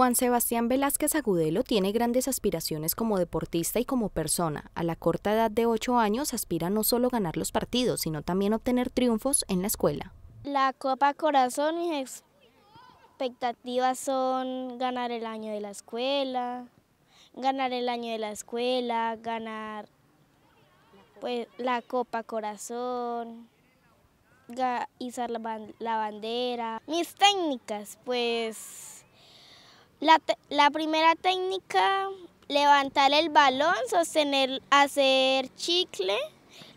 Juan Sebastián Velázquez Agudelo tiene grandes aspiraciones como deportista y como persona. A la corta edad de 8 años aspira no solo ganar los partidos, sino también obtener triunfos en la escuela. La Copa Corazón, mis expectativas son ganar el año de la escuela, ganar el año de la escuela, ganar pues, la Copa Corazón, izar la bandera. Mis técnicas, pues la, primera técnica, levantar el balón, sostener, hacer chicle,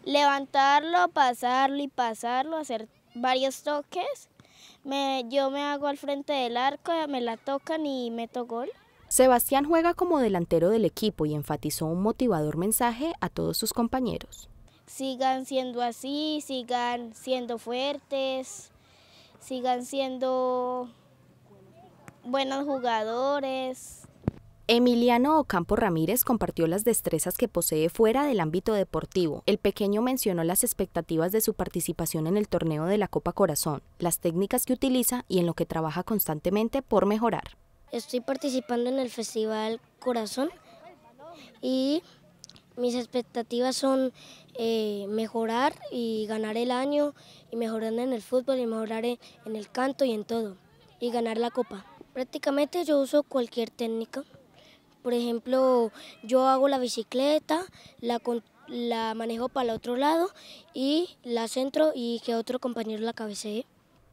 levantarlo, pasarlo y pasarlo, hacer varios toques. yo me hago al frente del arco, me la tocan y meto gol. Sebastián juega como delantero del equipo y enfatizó un motivador mensaje a todos sus compañeros. Sigan siendo así, sigan siendo fuertes, sigan siendo buenos jugadores. Emiliano Ocampo Ramírez compartió las destrezas que posee fuera del ámbito deportivo. El pequeño mencionó las expectativas de su participación en el torneo de la Copa Corazón, las técnicas que utiliza y en lo que trabaja constantemente por mejorar. Estoy participando en el Festival Corazón y mis expectativas son eh, mejorar y ganar el año y mejorar en el fútbol y mejorar en el canto y en todo y ganar la copa. Prácticamente yo uso cualquier técnica. Por ejemplo, yo hago la bicicleta, la, manejo para el otro lado y la centro y que otro compañero la cabecee.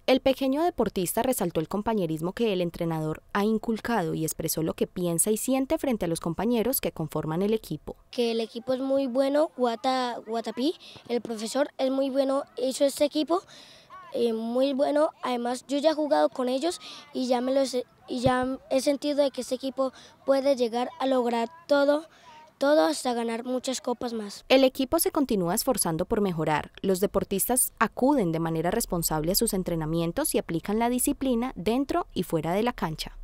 El pequeño deportista resaltó el compañerismo que el entrenador ha inculcado y expresó lo que piensa y siente frente a los compañeros que conforman el equipo. Que el equipo es muy bueno, Guatapí, el profesor es muy bueno, hizo este equipo eh, muy bueno. Además, yo ya he jugado con ellos y ya, me los, y ya he sentido de que este equipo puede llegar a lograr todo todo hasta ganar muchas copas más. El equipo se continúa esforzando por mejorar. Los deportistas acuden de manera responsable a sus entrenamientos y aplican la disciplina dentro y fuera de la cancha.